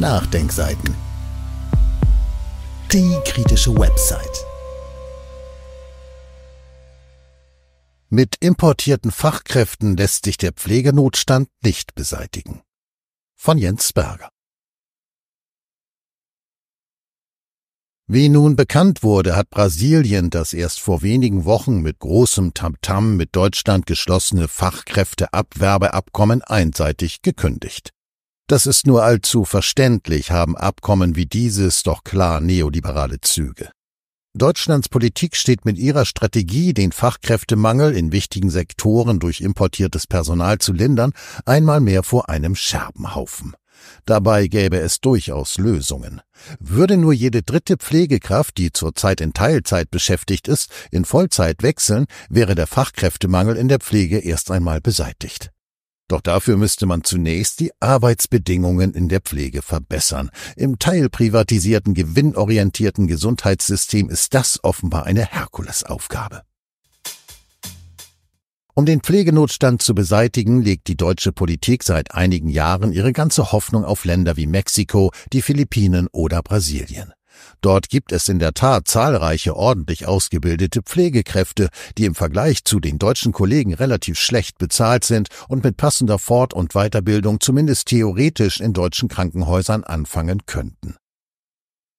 Nachdenkseiten. Die kritische Website. Mit importierten Fachkräften lässt sich der Pflegenotstand nicht beseitigen. Von Jens Berger. Wie nun bekannt wurde, hat Brasilien das erst vor wenigen Wochen mit großem Tamtam -Tam mit Deutschland geschlossene Fachkräfteabwerbeabkommen einseitig gekündigt. Das ist nur allzu verständlich, haben Abkommen wie dieses doch klar neoliberale Züge. Deutschlands Politik steht mit ihrer Strategie, den Fachkräftemangel in wichtigen Sektoren durch importiertes Personal zu lindern, einmal mehr vor einem Scherbenhaufen. Dabei gäbe es durchaus Lösungen. Würde nur jede dritte Pflegekraft, die zurzeit in Teilzeit beschäftigt ist, in Vollzeit wechseln, wäre der Fachkräftemangel in der Pflege erst einmal beseitigt. Doch dafür müsste man zunächst die Arbeitsbedingungen in der Pflege verbessern. Im teilprivatisierten, gewinnorientierten Gesundheitssystem ist das offenbar eine Herkulesaufgabe. Um den Pflegenotstand zu beseitigen, legt die deutsche Politik seit einigen Jahren ihre ganze Hoffnung auf Länder wie Mexiko, die Philippinen oder Brasilien. Dort gibt es in der Tat zahlreiche ordentlich ausgebildete Pflegekräfte, die im Vergleich zu den deutschen Kollegen relativ schlecht bezahlt sind und mit passender Fort- und Weiterbildung zumindest theoretisch in deutschen Krankenhäusern anfangen könnten.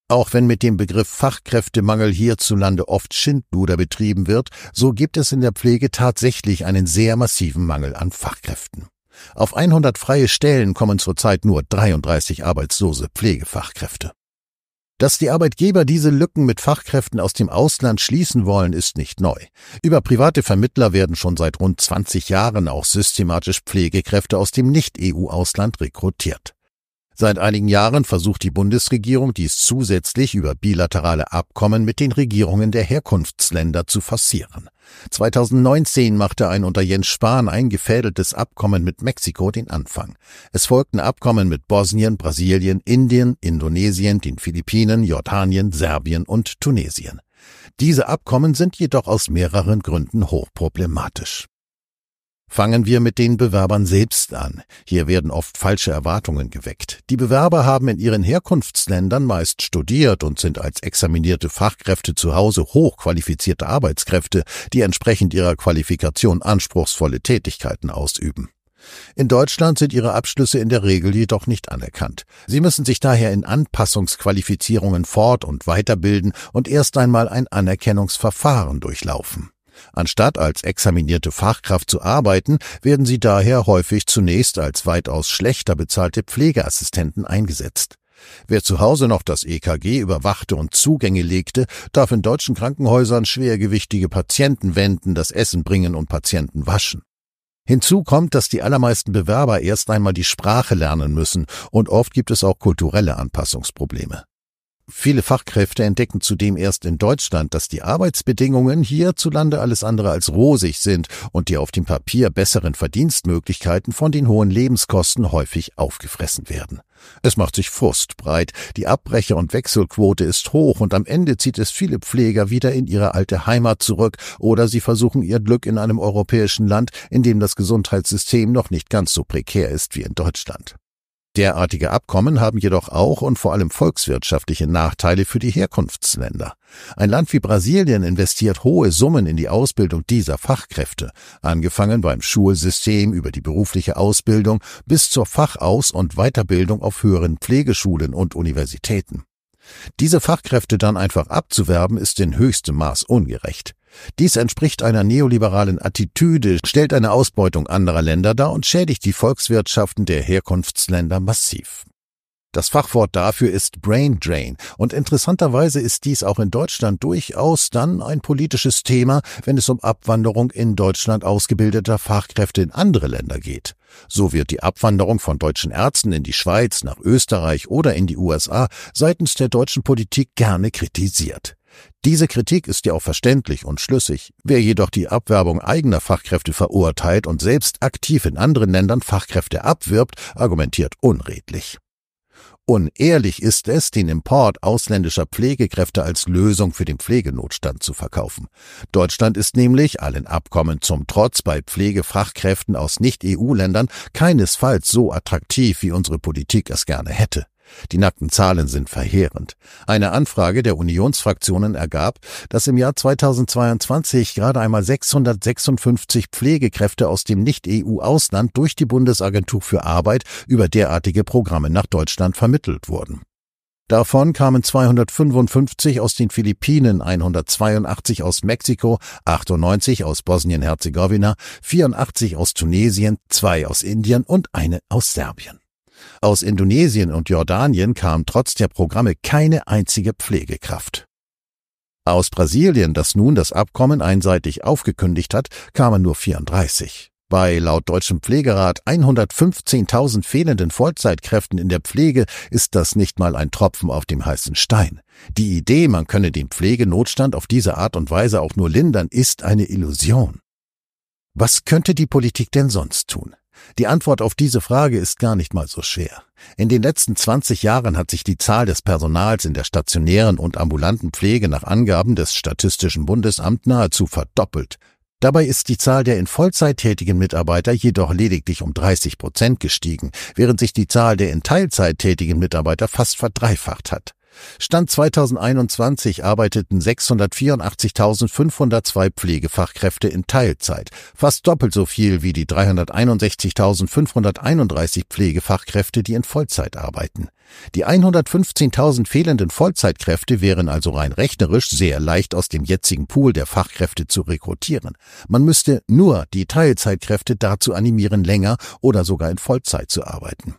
Auch wenn mit dem Begriff Fachkräftemangel hierzulande oft Schindluder betrieben wird, so gibt es in der Pflege tatsächlich einen sehr massiven Mangel an Fachkräften. Auf 100 freie Stellen kommen zurzeit nur 33 arbeitslose Pflegefachkräfte. Dass die Arbeitgeber diese Lücken mit Fachkräften aus dem Ausland schließen wollen, ist nicht neu. Über private Vermittler werden schon seit rund 20 Jahren auch systematisch Pflegekräfte aus dem Nicht-EU-Ausland rekrutiert. Seit einigen Jahren versucht die Bundesregierung dies zusätzlich über bilaterale Abkommen mit den Regierungen der Herkunftsländer zu forcieren. 2019 machte ein unter Jens Spahn eingefädeltes Abkommen mit Mexiko den Anfang. Es folgten Abkommen mit Bosnien, Brasilien, Indien, Indonesien, den Philippinen, Jordanien, Serbien und Tunesien. Diese Abkommen sind jedoch aus mehreren Gründen hochproblematisch. Fangen wir mit den Bewerbern selbst an. Hier werden oft falsche Erwartungen geweckt. Die Bewerber haben in ihren Herkunftsländern meist studiert und sind als examinierte Fachkräfte zu Hause hochqualifizierte Arbeitskräfte, die entsprechend ihrer Qualifikation anspruchsvolle Tätigkeiten ausüben. In Deutschland sind ihre Abschlüsse in der Regel jedoch nicht anerkannt. Sie müssen sich daher in Anpassungsqualifizierungen fort- und weiterbilden und erst einmal ein Anerkennungsverfahren durchlaufen. Anstatt als examinierte Fachkraft zu arbeiten, werden sie daher häufig zunächst als weitaus schlechter bezahlte Pflegeassistenten eingesetzt. Wer zu Hause noch das EKG überwachte und Zugänge legte, darf in deutschen Krankenhäusern schwergewichtige Patienten wenden, das Essen bringen und Patienten waschen. Hinzu kommt, dass die allermeisten Bewerber erst einmal die Sprache lernen müssen und oft gibt es auch kulturelle Anpassungsprobleme. Viele Fachkräfte entdecken zudem erst in Deutschland, dass die Arbeitsbedingungen hierzulande alles andere als rosig sind und die auf dem Papier besseren Verdienstmöglichkeiten von den hohen Lebenskosten häufig aufgefressen werden. Es macht sich Frust breit, die Abbrecher- und Wechselquote ist hoch und am Ende zieht es viele Pfleger wieder in ihre alte Heimat zurück oder sie versuchen ihr Glück in einem europäischen Land, in dem das Gesundheitssystem noch nicht ganz so prekär ist wie in Deutschland. Derartige Abkommen haben jedoch auch und vor allem volkswirtschaftliche Nachteile für die Herkunftsländer. Ein Land wie Brasilien investiert hohe Summen in die Ausbildung dieser Fachkräfte, angefangen beim Schulsystem über die berufliche Ausbildung bis zur Fachaus- und Weiterbildung auf höheren Pflegeschulen und Universitäten. Diese Fachkräfte dann einfach abzuwerben, ist in höchstem Maß ungerecht. Dies entspricht einer neoliberalen Attitüde, stellt eine Ausbeutung anderer Länder dar und schädigt die Volkswirtschaften der Herkunftsländer massiv. Das Fachwort dafür ist Brain Drain und interessanterweise ist dies auch in Deutschland durchaus dann ein politisches Thema, wenn es um Abwanderung in Deutschland ausgebildeter Fachkräfte in andere Länder geht. So wird die Abwanderung von deutschen Ärzten in die Schweiz, nach Österreich oder in die USA seitens der deutschen Politik gerne kritisiert. Diese Kritik ist ja auch verständlich und schlüssig. Wer jedoch die Abwerbung eigener Fachkräfte verurteilt und selbst aktiv in anderen Ländern Fachkräfte abwirbt, argumentiert unredlich. Unehrlich ist es, den Import ausländischer Pflegekräfte als Lösung für den Pflegenotstand zu verkaufen. Deutschland ist nämlich, allen Abkommen zum Trotz, bei Pflegefachkräften aus Nicht-EU-Ländern keinesfalls so attraktiv, wie unsere Politik es gerne hätte. Die nackten Zahlen sind verheerend. Eine Anfrage der Unionsfraktionen ergab, dass im Jahr 2022 gerade einmal 656 Pflegekräfte aus dem Nicht-EU-Ausland durch die Bundesagentur für Arbeit über derartige Programme nach Deutschland vermittelt wurden. Davon kamen 255 aus den Philippinen, 182 aus Mexiko, 98 aus Bosnien-Herzegowina, 84 aus Tunesien, zwei aus Indien und eine aus Serbien. Aus Indonesien und Jordanien kam trotz der Programme keine einzige Pflegekraft. Aus Brasilien, das nun das Abkommen einseitig aufgekündigt hat, kamen nur 34. Bei laut Deutschem Pflegerat 115.000 fehlenden Vollzeitkräften in der Pflege ist das nicht mal ein Tropfen auf dem heißen Stein. Die Idee, man könne den Pflegenotstand auf diese Art und Weise auch nur lindern, ist eine Illusion. Was könnte die Politik denn sonst tun? Die Antwort auf diese Frage ist gar nicht mal so schwer. In den letzten 20 Jahren hat sich die Zahl des Personals in der stationären und ambulanten Pflege nach Angaben des Statistischen Bundesamt nahezu verdoppelt. Dabei ist die Zahl der in Vollzeit tätigen Mitarbeiter jedoch lediglich um 30 Prozent gestiegen, während sich die Zahl der in Teilzeit tätigen Mitarbeiter fast verdreifacht hat. Stand 2021 arbeiteten 684.502 Pflegefachkräfte in Teilzeit, fast doppelt so viel wie die 361.531 Pflegefachkräfte, die in Vollzeit arbeiten. Die 115.000 fehlenden Vollzeitkräfte wären also rein rechnerisch sehr leicht aus dem jetzigen Pool der Fachkräfte zu rekrutieren. Man müsste nur die Teilzeitkräfte dazu animieren, länger oder sogar in Vollzeit zu arbeiten.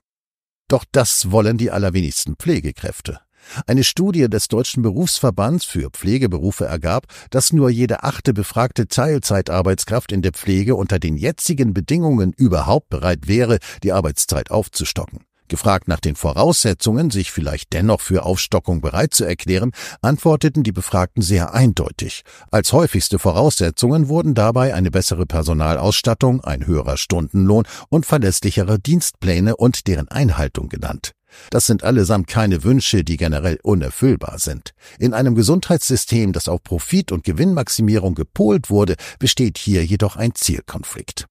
Doch das wollen die allerwenigsten Pflegekräfte. Eine Studie des Deutschen Berufsverbands für Pflegeberufe ergab, dass nur jede achte befragte Teilzeitarbeitskraft in der Pflege unter den jetzigen Bedingungen überhaupt bereit wäre, die Arbeitszeit aufzustocken. Gefragt nach den Voraussetzungen, sich vielleicht dennoch für Aufstockung bereit zu erklären, antworteten die Befragten sehr eindeutig. Als häufigste Voraussetzungen wurden dabei eine bessere Personalausstattung, ein höherer Stundenlohn und verlässlichere Dienstpläne und deren Einhaltung genannt. Das sind allesamt keine Wünsche, die generell unerfüllbar sind. In einem Gesundheitssystem, das auf Profit und Gewinnmaximierung gepolt wurde, besteht hier jedoch ein Zielkonflikt.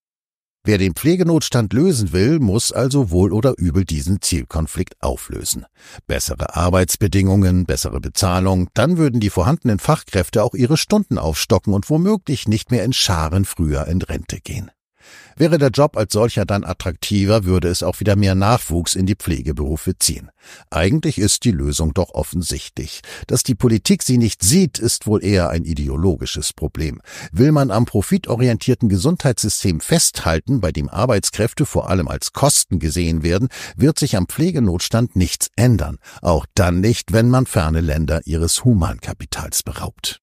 Wer den Pflegenotstand lösen will, muss also wohl oder übel diesen Zielkonflikt auflösen. Bessere Arbeitsbedingungen, bessere Bezahlung, dann würden die vorhandenen Fachkräfte auch ihre Stunden aufstocken und womöglich nicht mehr in Scharen früher in Rente gehen. Wäre der Job als solcher dann attraktiver, würde es auch wieder mehr Nachwuchs in die Pflegeberufe ziehen. Eigentlich ist die Lösung doch offensichtlich. Dass die Politik sie nicht sieht, ist wohl eher ein ideologisches Problem. Will man am profitorientierten Gesundheitssystem festhalten, bei dem Arbeitskräfte vor allem als Kosten gesehen werden, wird sich am Pflegenotstand nichts ändern. Auch dann nicht, wenn man ferne Länder ihres Humankapitals beraubt.